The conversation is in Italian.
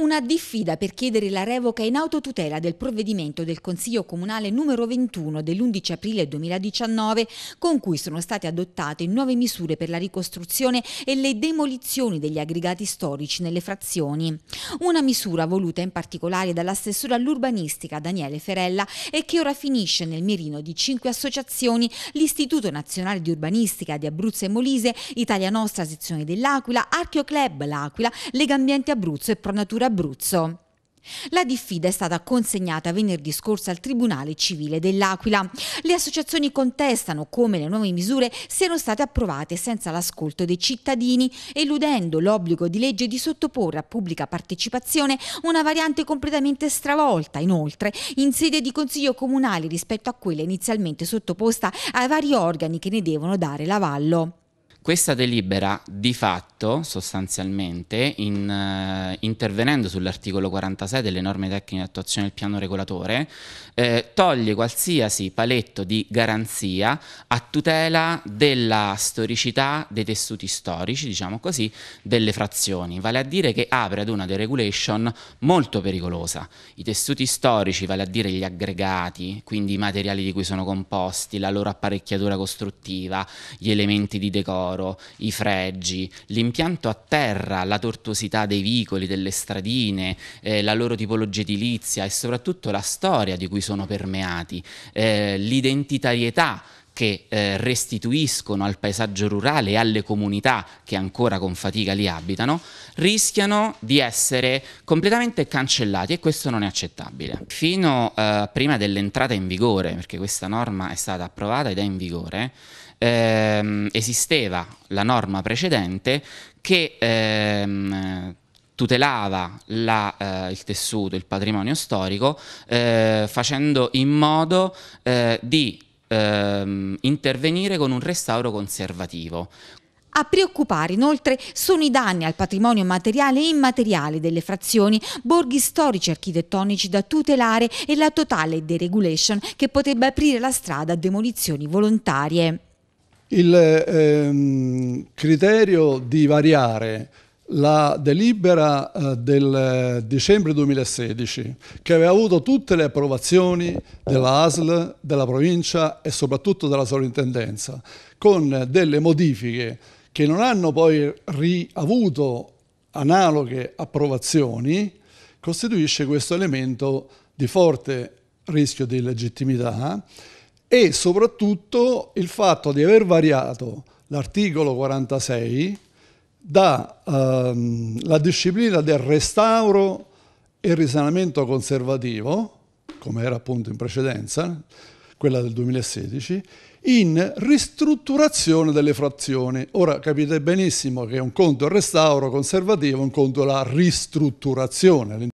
Una diffida per chiedere la revoca in autotutela del provvedimento del Consiglio Comunale numero 21 dell'11 aprile 2019 con cui sono state adottate nuove misure per la ricostruzione e le demolizioni degli aggregati storici nelle frazioni. Una misura voluta in particolare dall'assessore all'urbanistica Daniele Ferella e che ora finisce nel mirino di cinque associazioni l'Istituto Nazionale di Urbanistica di Abruzzo e Molise, Italia Nostra Sezione dell'Aquila, Archeo Club L'Aquila, Legambiente Abruzzo e Pronatura dell'Abruzzo. La diffida è stata consegnata venerdì scorso al Tribunale Civile dell'Aquila. Le associazioni contestano come le nuove misure siano state approvate senza l'ascolto dei cittadini, eludendo l'obbligo di legge di sottoporre a pubblica partecipazione una variante completamente stravolta, inoltre, in sede di Consiglio Comunale rispetto a quella inizialmente sottoposta ai vari organi che ne devono dare l'avallo. Questa delibera, di fatto, fatto sostanzialmente in, eh, intervenendo sull'articolo 46 delle norme tecniche di attuazione del piano regolatore, eh, toglie qualsiasi paletto di garanzia a tutela della storicità dei tessuti storici, diciamo così, delle frazioni, vale a dire che apre ad una deregulation molto pericolosa. I tessuti storici, vale a dire gli aggregati, quindi i materiali di cui sono composti, la loro apparecchiatura costruttiva, gli elementi di decoro, i fregi, l'impianto l'impianto a terra, la tortuosità dei vicoli, delle stradine, eh, la loro tipologia edilizia e soprattutto la storia di cui sono permeati, eh, l'identitarietà che eh, restituiscono al paesaggio rurale e alle comunità che ancora con fatica li abitano, rischiano di essere completamente cancellati e questo non è accettabile. Fino eh, prima dell'entrata in vigore, perché questa norma è stata approvata ed è in vigore, ehm, esisteva la norma precedente che ehm, tutelava la, eh, il tessuto, il patrimonio storico, eh, facendo in modo eh, di ehm, intervenire con un restauro conservativo. A preoccupare inoltre sono i danni al patrimonio materiale e immateriale delle frazioni, borghi storici e architettonici da tutelare e la totale deregulation che potrebbe aprire la strada a demolizioni volontarie. Il ehm, criterio di variare la delibera eh, del eh, dicembre 2016 che aveva avuto tutte le approvazioni della ASL, della provincia e soprattutto della sovrintendenza con eh, delle modifiche che non hanno poi riavuto analoghe approvazioni costituisce questo elemento di forte rischio di illegittimità e soprattutto il fatto di aver variato l'articolo 46 dalla ehm, disciplina del restauro e risanamento conservativo, come era appunto in precedenza, quella del 2016, in ristrutturazione delle frazioni. Ora capite benissimo che un conto è il restauro conservativo, un conto è la ristrutturazione.